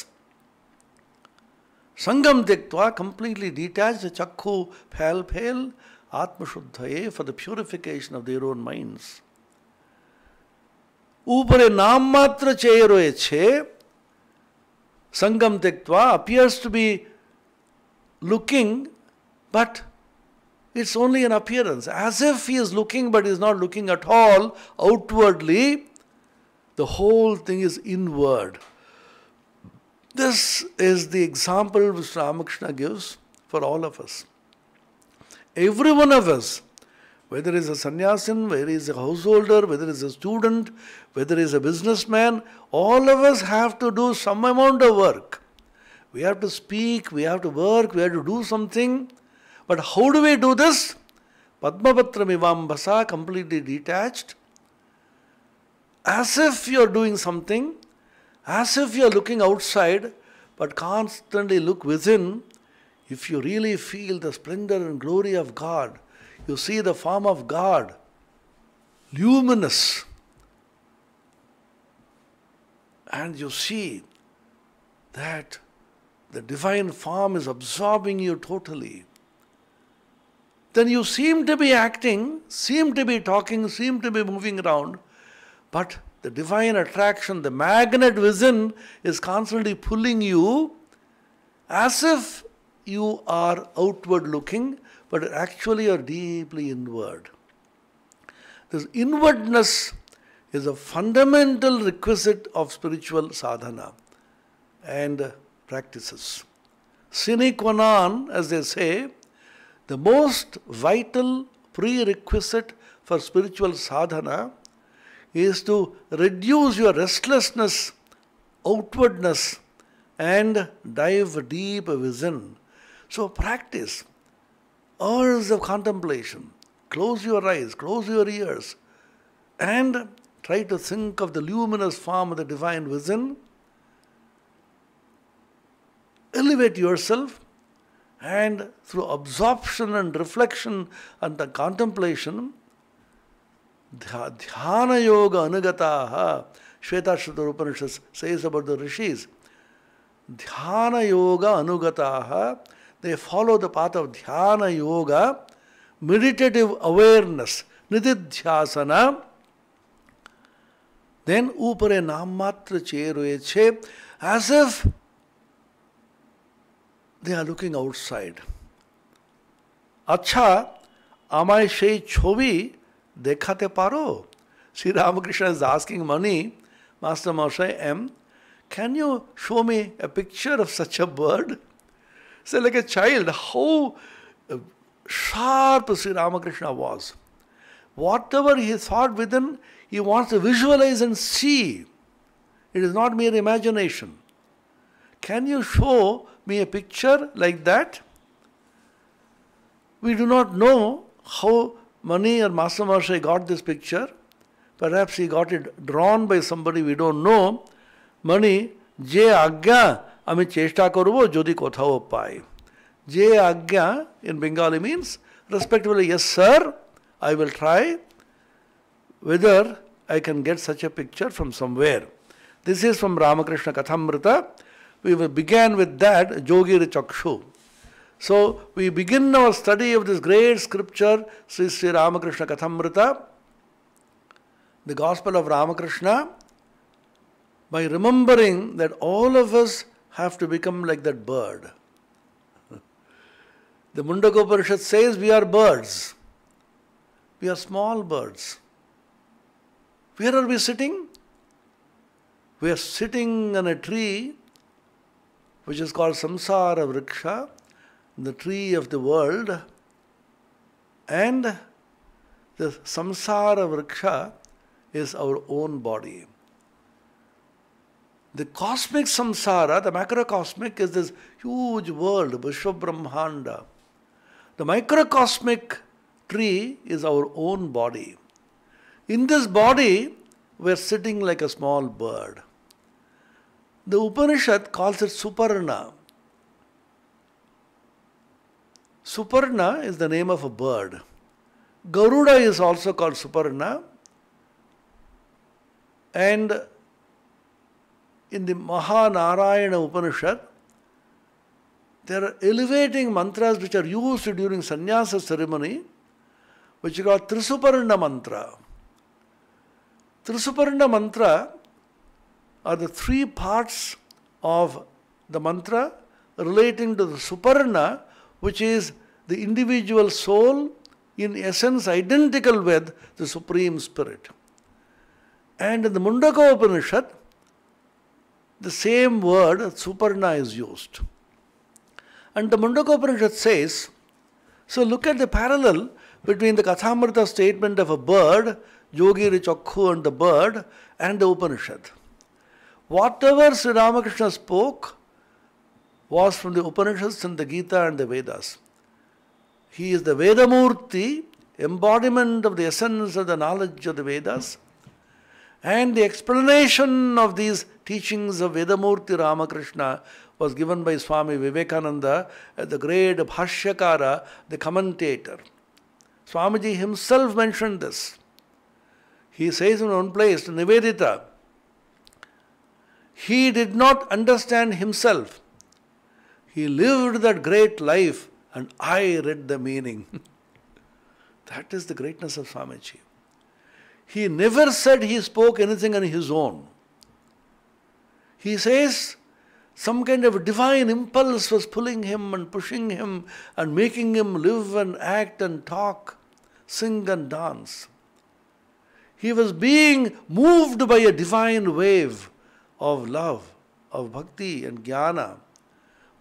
संगम त्यक्त्वा completely detach चक्षु फैल फैल आत्मशुद्ध ए for the purification of their own minds ऊपर नाम मात्र चेयर संगम त्यक्त्वा appears to be looking, but it's only an appearance. As if he is looking, but he is not looking at all outwardly. The whole thing is inward. This is the example which Ramakrishna gives for all of us. Every one of us, whether he's a sannyasin, whether he's a householder, whether he's a student, whether he's a businessman, all of us have to do some amount of work. We have to speak, we have to work, we have to do something. But how do we do this? Padmapatra Mivambasa, completely detached. As if you are doing something, as if you are looking outside, but constantly look within. If you really feel the splendor and glory of God, you see the form of God, luminous, and you see that the divine form is absorbing you totally. Then you seem to be acting, seem to be talking, seem to be moving around, but the divine attraction, the magnet within is constantly pulling you as if you are outward looking, but actually you are deeply inward. This inwardness is a fundamental requisite of spiritual sadhana. And practices. Sine qua non, as they say, the most vital prerequisite for spiritual sadhana is to reduce your restlessness, outwardness, and dive deep within. So practice hours of contemplation. Close your eyes, close your ears, and try to think of the luminous form of the divine within elevate yourself and through absorption and reflection and the contemplation, Dhyana Yoga Anugataha, Shvetashruta Upanishad says about the rishis, Dhyana Yoga Anugataha, they follow the path of Dhyana Yoga, meditative awareness, Nididhyasana, then Upare Namatra Cheruyeche, as if they are looking outside. আচ্ছা আমায় সেই ছবি দেখাতে পারো Shri Ramakrishna is asking মানি master Mahashay M can you show me a picture of such a bird? So, like a child, how uh, sharp Sri Ramakrishna was. Whatever he thought within, he wants to visualize and see. It is not mere imagination. Can you show me a picture like that. We do not know how Mani or Master got this picture. Perhaps he got it drawn by somebody we don't know. Mani, যে আজ্ঞা আমি চেষ্টা করব যদি কোথাও পাই Je agya in Bengali means respectfully. Yes, sir, I will try whether I can get such a picture from somewhere. This is from Ramakrishna Kathamrita, we began with that, Jogi Chakshu. So we begin our study of this great scripture, Sri Sri Ramakrishna Kathamrita, the Gospel of Ramakrishna, by remembering that all of us have to become like that bird. *laughs* The Mundakoparishad says we are birds. We are small birds. Where are we sitting? We are sitting on a tree which is called Samsara Vriksha, the tree of the world, and the Samsara Vriksha is our own body. The cosmic samsara, the macrocosmic, is this huge world, Vishwa The microcosmic tree is our own body. In this body, we are sitting like a small bird. The Upanishad calls it Suparna. Suparna is the name of a bird. Garuda is also called Suparna. And in the Mahanarayana Upanishad, there are elevating mantras which are used during sannyasa ceremony, which are called Trisuparna mantra. Trisuparna mantra are the three parts of the mantra relating to the Suparna, which is the individual soul in essence identical with the Supreme Spirit. And in the Mundaka Upanishad, the same word Suparna is used. And the Mundaka Upanishad says, so look at the parallel between the Kathamrita statement of a bird, Yogi Richakkhu and the bird, and the Upanishad. Whatever Sri Ramakrishna spoke was from the Upanishads and the Gita and the Vedas. He is the Vedamurti, embodiment of the essence of the knowledge of the Vedas, and the explanation of these teachings of Vedamurti Ramakrishna was given by Swami Vivekananda as the great Bhashyakara, the commentator. Swamiji himself mentioned this. He says in one place, Nivedita, he did not understand himself. He lived that great life and I read the meaning. *laughs* that is the greatness of Swamiji. He never said he spoke anything on his own. He says some kind of divine impulse was pulling him and pushing him and making him live and act and talk, sing and dance. He was being moved by a divine wave of love, of bhakti and jnana.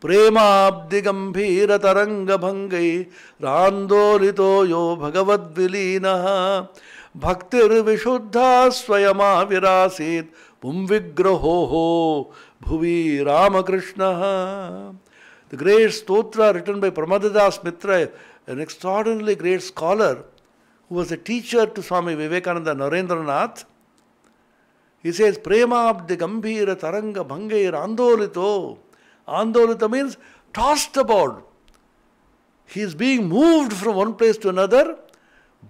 प्रेमाब्दिगम्भीरतरङ्गभङ्गै रान्दोलितो यो भगवद्विलीनः भक्तिर्विशुद्धा स्वयमाविरासीत् पुंविग्रहो हो भुवि रामकृष्णः The great stotra written by Pramadadas Mitra, an extraordinarily great scholar who was a teacher to Swami Vivekananda Narendranath, He says, Premabdi Gambhira Taranga Bhangair Andolito. Andolita means tossed about. He is being moved from one place to another,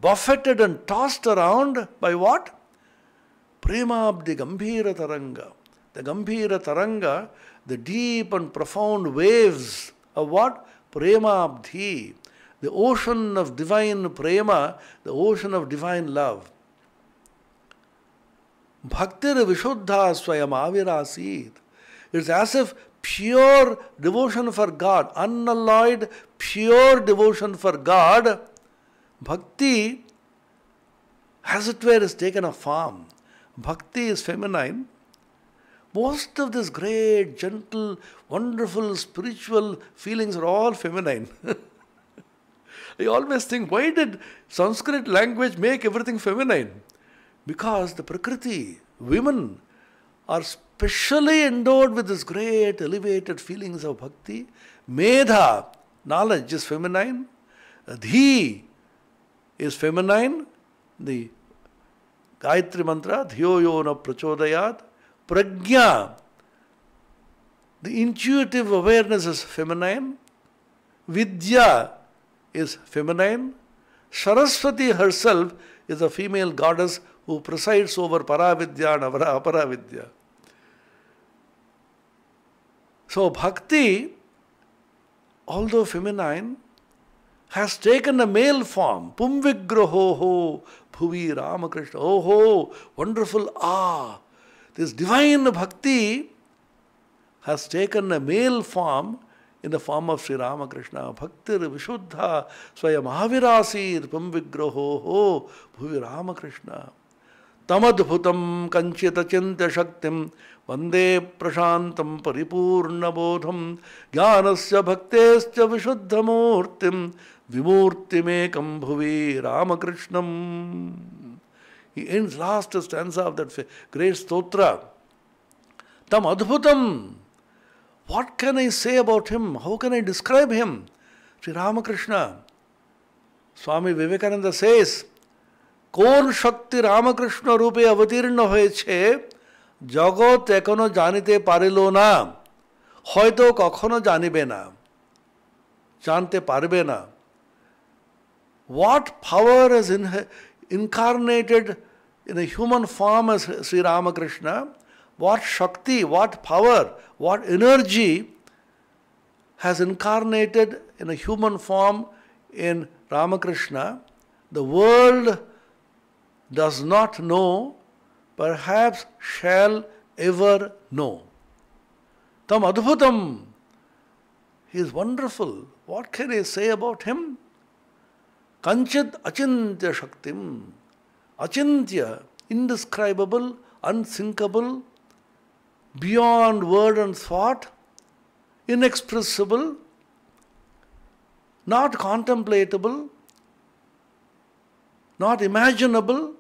buffeted and tossed around by what? Premabdi Gambhira Taranga. The Gambhira Taranga, the deep and profound waves of what? Premabdhi. The ocean of divine prema, the ocean of divine love. Bhaktir Vishuddha Swayam Avirasid. It's as if pure devotion for God, unalloyed pure devotion for God, bhakti, as it were, is taken a form. Bhakti is feminine. Most of this great, gentle, wonderful, spiritual feelings are all feminine. *laughs* I always think, why did Sanskrit language make everything feminine? Because the Prakriti, women, are specially endowed with this great elevated feelings of bhakti. Medha, knowledge, is feminine. Dhi is feminine. The Gayatri Mantra, na Prachodayat. Prajna, the intuitive awareness is feminine. Vidya is feminine. Saraswati herself is a female goddess who presides over paravidya and aparavidya. So bhakti, although feminine, has taken a male form. ho, bhuvi Ramakrishna. Oh ho, wonderful ah. This divine bhakti has taken a male form in the form of Sri Ramakrishna. Bhaktir Vishuddha Swayam Avirasir ho, bhuvi Ramakrishna. तमद्भुत कंचित चिंत्यशक्ति वंदे प्रशात पिपूर्णबोधम ज्ञान से भक्ते विशुद्धमूर्ति विमूर्तिमेक भुवि Ramakrishna in last stand of that great स्त्रोत्र तम अद्भुत what can I say about him how can I describe him Shri Ramakrishna Swami Vivekananda says কোন শক্তি রামকৃষ্ণ রূপে অবতীর্ণ হয়েছে জগৎ এখনো জানিতে পারিল না হয়তো কখনো জানিবে না জানতে পারবে না what power is in incarnated in a human form as Shri Sriramakrishna what shakti what power what energy has incarnated in a human form in Ramakrishna the world does not know, perhaps shall ever know. Tam Adbhutam. He is wonderful. What can I say about him? Kanchit Achintya Shaktim. Achintya, indescribable, unthinkable, beyond word and thought, inexpressible, not contemplatable, not imaginable,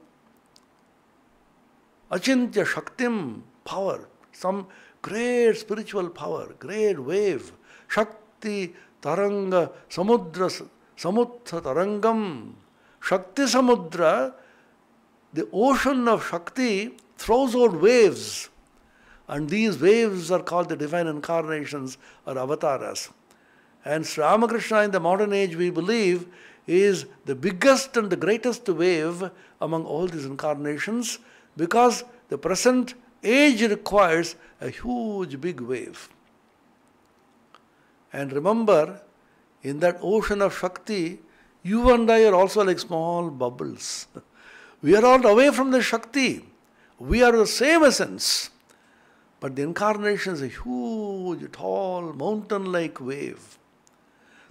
Achintya Shaktim, power, some great spiritual power, great wave, Shakti Taranga Samudra Samutha Tarangam. Shakti Samudra, the ocean of Shakti throws out waves. And these waves are called the divine incarnations or avatars. And Sri Ramakrishna in the modern age, we believe, is the biggest and the greatest wave among all these incarnations because the present age requires a huge big wave. And remember, in that ocean of Shakti, you and I are also like small bubbles. *laughs* we are all away from the Shakti. We are the same essence. But the incarnation is a huge, tall, mountain-like wave.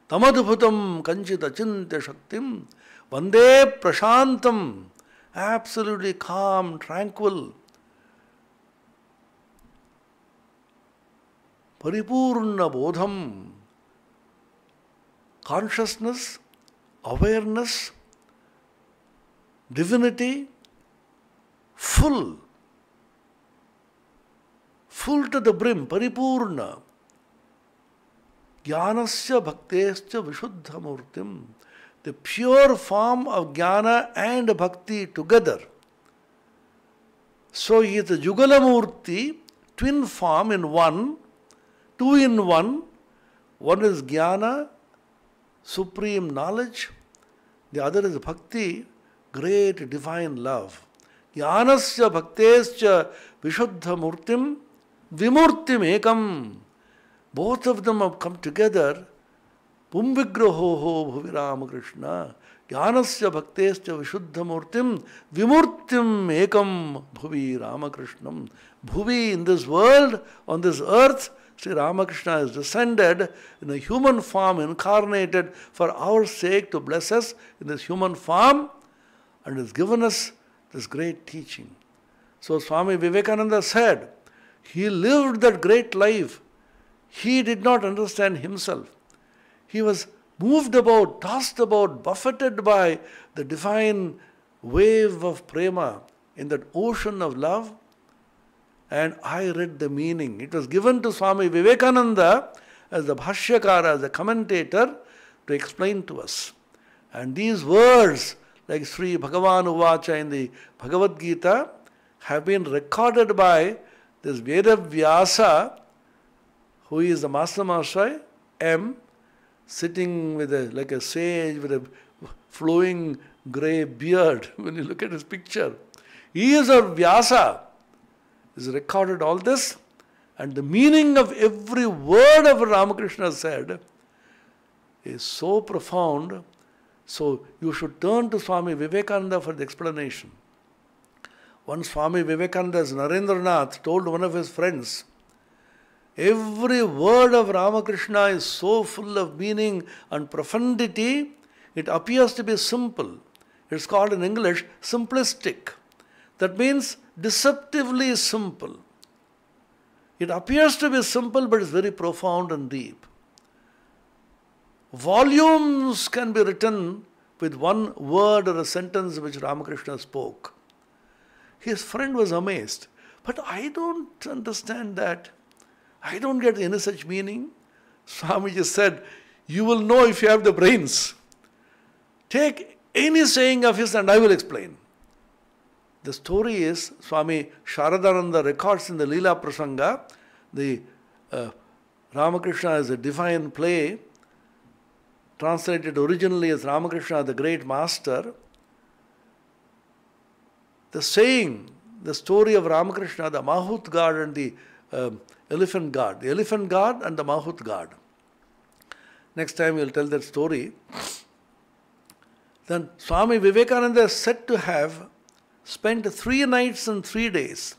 Tamadhiputam kanchita chintya shaktim vande prashantam absolutely calm, tranquil. Paripurna Bodham. Consciousness, awareness, divinity, full. Full to the brim, paripurna. jnanasya ज्ञानस्य vishuddha murtim. the pure form of jnana and bhakti together. So he is the Jugalamurti, twin form in one, two in one. One is jnana, supreme knowledge. The other is bhakti, great divine love. Jnanasya bhaktesya vishuddha murtim vimurtim ekam. Both of them have come together ಪುಂವಿಗ್ರಹೋ ಹೋ ಭುವಿ ರಾಮಕೃಷ್ಣ ಜ್ಞಾನಸ್ಯ ಭಕ್ತೇಶ್ಚ ವಿಶುದ್ಧಮೂರ್ತಿಂ ವಿಮೂರ್ತಿಂ ಏಕಂ ಭುವಿ in this world on this earth, Sri Ramakrishna is descended in a human form, incarnated for our sake to bless us in this human form and has given us this great teaching. So Swami Vivekananda said, he lived that great life. He did not understand himself. He was moved about, tossed about, buffeted by the divine wave of prema in that ocean of love. And I read the meaning. It was given to Swami Vivekananda as the Bhashyakara, as the commentator, to explain to us. And these words, like Sri Bhagavan Uvacha in the Bhagavad Gita, have been recorded by this Vedavyasa, who is the Master master, M sitting with a, like a sage with a flowing grey beard *laughs* when you look at his picture. He is our Vyasa. He's recorded all this and the meaning of every word of Ramakrishna said is so profound. So you should turn to Swami Vivekananda for the explanation. Once Swami Vivekananda's Narendranath told one of his friends, Every word of Ramakrishna is so full of meaning and profundity, it appears to be simple. It's called in English simplistic. That means deceptively simple. It appears to be simple, but it's very profound and deep. Volumes can be written with one word or a sentence which Ramakrishna spoke. His friend was amazed. But I don't understand that. I don't get any such meaning. Swami just said, you will know if you have the brains. Take any saying of his and I will explain. The story is, Swami Sharadananda records in the Lila Prasanga, the uh, Ramakrishna is a divine play, translated originally as Ramakrishna the Great Master. The saying, the story of Ramakrishna, the Mahut God and the uh, elephant god, the elephant god and the mahout god. Next time we'll tell that story. Then Swami Vivekananda is said to have spent three nights and three days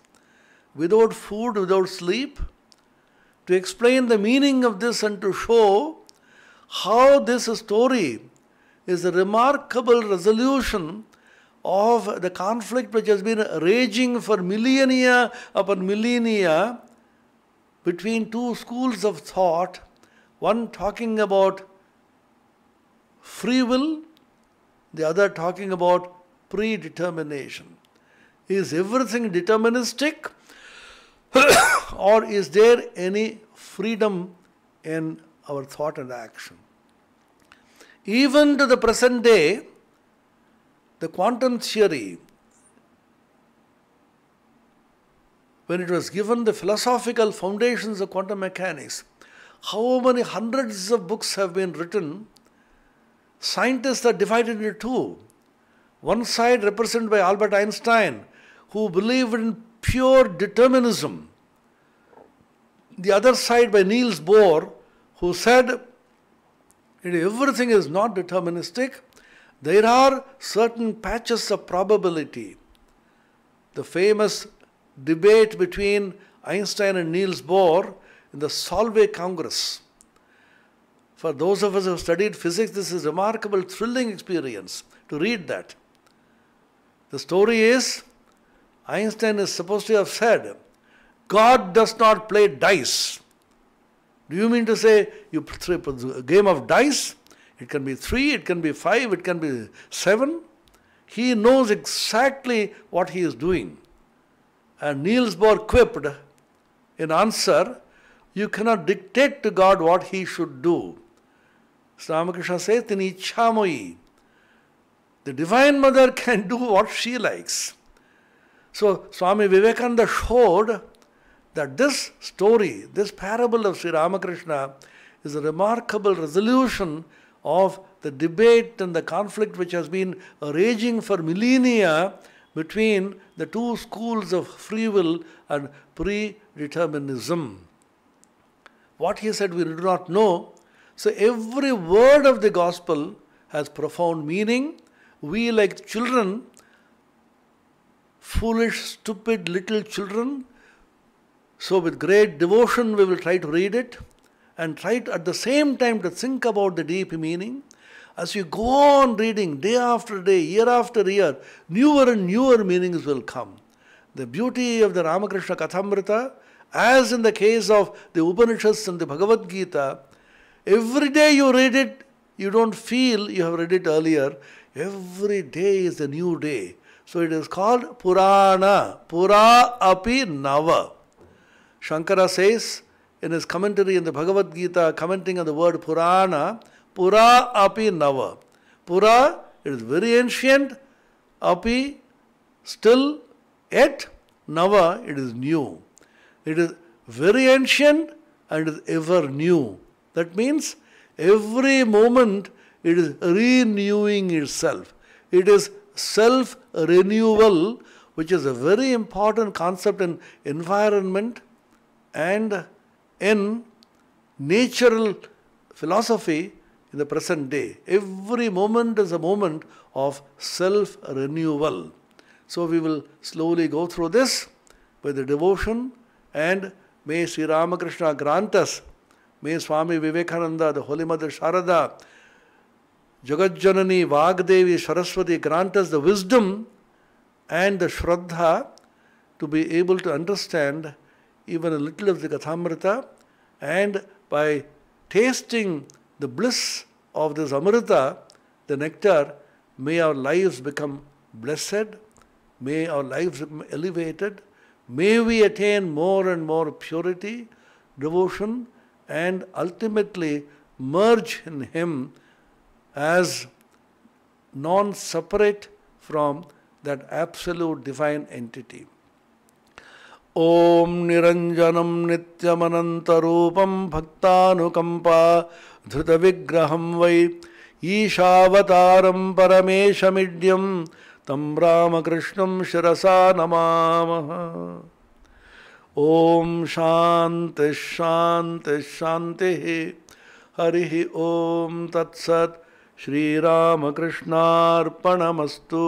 without food, without sleep, to explain the meaning of this and to show how this story is a remarkable resolution of the conflict which has been raging for millennia upon millennia between two schools of thought, one talking about free will, the other talking about predetermination. Is everything deterministic *coughs* or is there any freedom in our thought and action? Even to the present day, the quantum theory when it was given the philosophical foundations of quantum mechanics, how many hundreds of books have been written? Scientists are divided into two. One side represented by Albert Einstein, who believed in pure determinism. The other side by Niels Bohr, who said everything is not deterministic. There are certain patches of probability. The famous debate between Einstein and Niels Bohr in the Solvay Congress. For those of us who have studied physics, this is a remarkable, thrilling experience to read that. The story is Einstein is supposed to have said, God does not play dice. Do you mean to say you play a game of dice? It can be three, it can be five, it can be seven. He knows exactly what he is doing. And Niels Bohr quipped in answer, you cannot dictate to God what he should do. So Ramakrishna says, Tini ichhamoi. The Divine Mother *laughs* can do what she likes. So Swami Vivekananda showed that this story, this parable of Sri Ramakrishna, is a remarkable resolution of the debate and the conflict which has been raging for millennia between the two schools of free will and predeterminism. What he said we do not know. So every word of the gospel has profound meaning. We, like children, foolish, stupid little children, so with great devotion we will try to read it and try to, at the same time to think about the deep meaning as you go on reading day after day, year after year, newer and newer meanings will come. The beauty of the Ramakrishna Kathamrita, as in the case of the Upanishads and the Bhagavad Gita, every day you read it, you don't feel you have read it earlier. Every day is a new day. So it is called Purana. Pura api nava. Shankara says in his commentary in the Bhagavad Gita, commenting on the word Purana, Pura api nava. Pura is very ancient, api still, et nava it is new. It is very ancient and is ever new. That means every moment it is renewing itself. It is self renewal, which is a very important concept in environment and in natural philosophy in the present day. Every moment is a moment of self renewal. So we will slowly go through this with the devotion and may Sri Ramakrishna grant us, may Swami Vivekananda, the Holy Mother Sharada, Jagadjanani, Vagdevi, Saraswati grant us the wisdom and the Shraddha to be able to understand even a little of the Kathamrita and by tasting the bliss of this Amrita, the nectar, may our lives become blessed, may our lives become elevated, may we attain more and more purity, devotion, and ultimately merge in Him as non separate from that absolute divine entity. ॐ निरञ्जनं नित्यमनन्तरूपं भक्तानुकम्पा विग्रह वै ईशावतारं परमेशमिड्यं तं रामकृष्णं शिरसा नमामः ॐ शान्तिः शान्तिः शान्तिः हरिः ॐ तत्सत् श्रीरामकृष्णार्पणमस्तु